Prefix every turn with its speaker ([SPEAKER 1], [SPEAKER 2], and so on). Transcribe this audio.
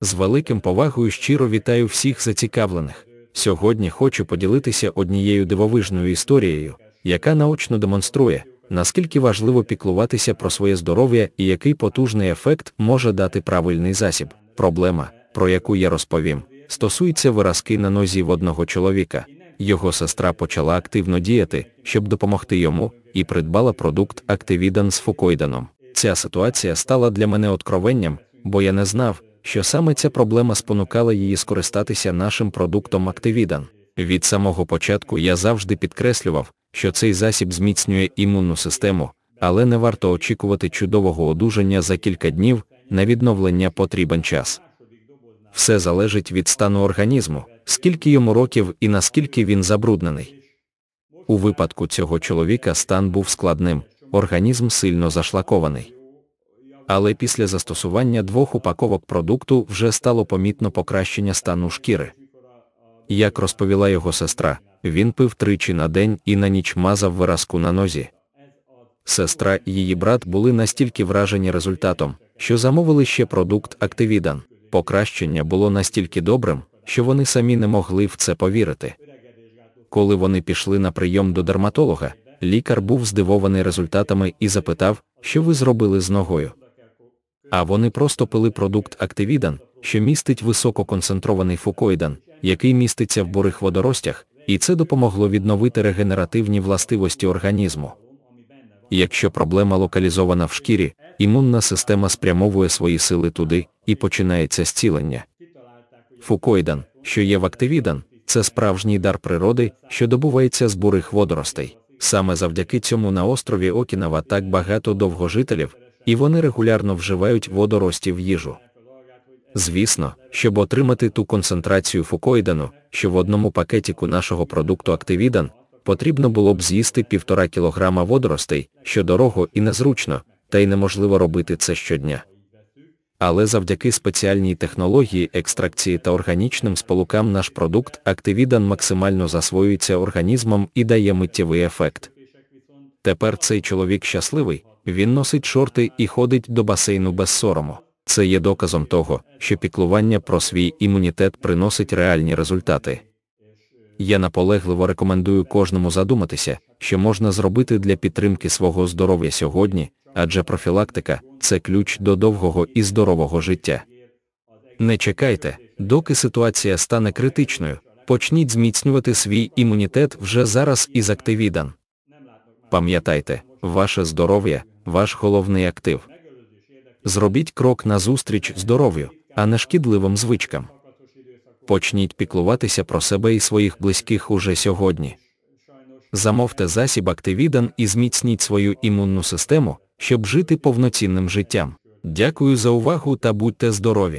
[SPEAKER 1] З великим повагою щиро вітаю всіх зацікавлених. Сьогодні хочу поділитися однією дивовижною історією, яка наочно демонструє, наскільки важливо піклуватися про своє здоров'я і який потужний ефект може дати правильний засіб. Проблема, про яку я розповім, стосується виразки на нозі в одного чоловіка. Його сестра почала активно діяти, щоб допомогти йому, і придбала продукт Активідан з фукоїданом. Ця ситуація стала для мене откровенням, бо я не знав, що саме ця проблема спонукала її скористатися нашим продуктом Активідан. Від самого початку я завжди підкреслював, що цей засіб зміцнює імунну систему, але не варто очікувати чудового одужання за кілька днів, на відновлення потрібен час. Все залежить від стану організму, скільки йому років і наскільки він забруднений. У випадку цього чоловіка стан був складним, організм сильно зашлакований але після застосування двох упаковок продукту вже стало помітно покращення стану шкіри. Як розповіла його сестра, він пив тричі на день і на ніч мазав виразку на нозі. Сестра і її брат були настільки вражені результатом, що замовили ще продукт Активідан. Покращення було настільки добрим, що вони самі не могли в це повірити. Коли вони пішли на прийом до дерматолога, лікар був здивований результатами і запитав, що ви зробили з ногою а вони просто пили продукт активідан, що містить висококонцентрований фукоїдан, який міститься в бурих водоростях, і це допомогло відновити регенеративні властивості організму. Якщо проблема локалізована в шкірі, імунна система спрямовує свої сили туди і починається зцілення. Фукоїдан, що є в активідан, це справжній дар природи, що добувається з бурих водоростей. Саме завдяки цьому на острові Окінава так багато довгожителів, і вони регулярно вживають водорості в їжу. Звісно, щоб отримати ту концентрацію фукоїдану, що в одному пакетіку нашого продукту активідан, потрібно було б з'їсти півтора кілограма водоростей, що дорого і незручно, та й неможливо робити це щодня. Але завдяки спеціальній технології екстракції та органічним сполукам наш продукт активідан максимально засвоюється організмом і дає миттєвий ефект. Тепер цей чоловік щасливий, він носить шорти і ходить до басейну без сорому. Це є доказом того, що піклування про свій імунітет приносить реальні результати. Я наполегливо рекомендую кожному задуматися, що можна зробити для підтримки свого здоров'я сьогодні, адже профілактика це ключ до довгого і здорового життя. Не чекайте, доки ситуація стане критичною, почніть зміцнювати свій імунітет вже зараз із активідан. Пам'ятайте, ваше здоров'я, ваш головний актив. Зробіть крок назустріч здоров'ю, а не шкідливим звичкам. Почніть піклуватися про себе і своїх близьких уже сьогодні. Замовте засіб активідан і зміцніть свою імунну систему, щоб жити повноцінним життям. Дякую за увагу та будьте здорові!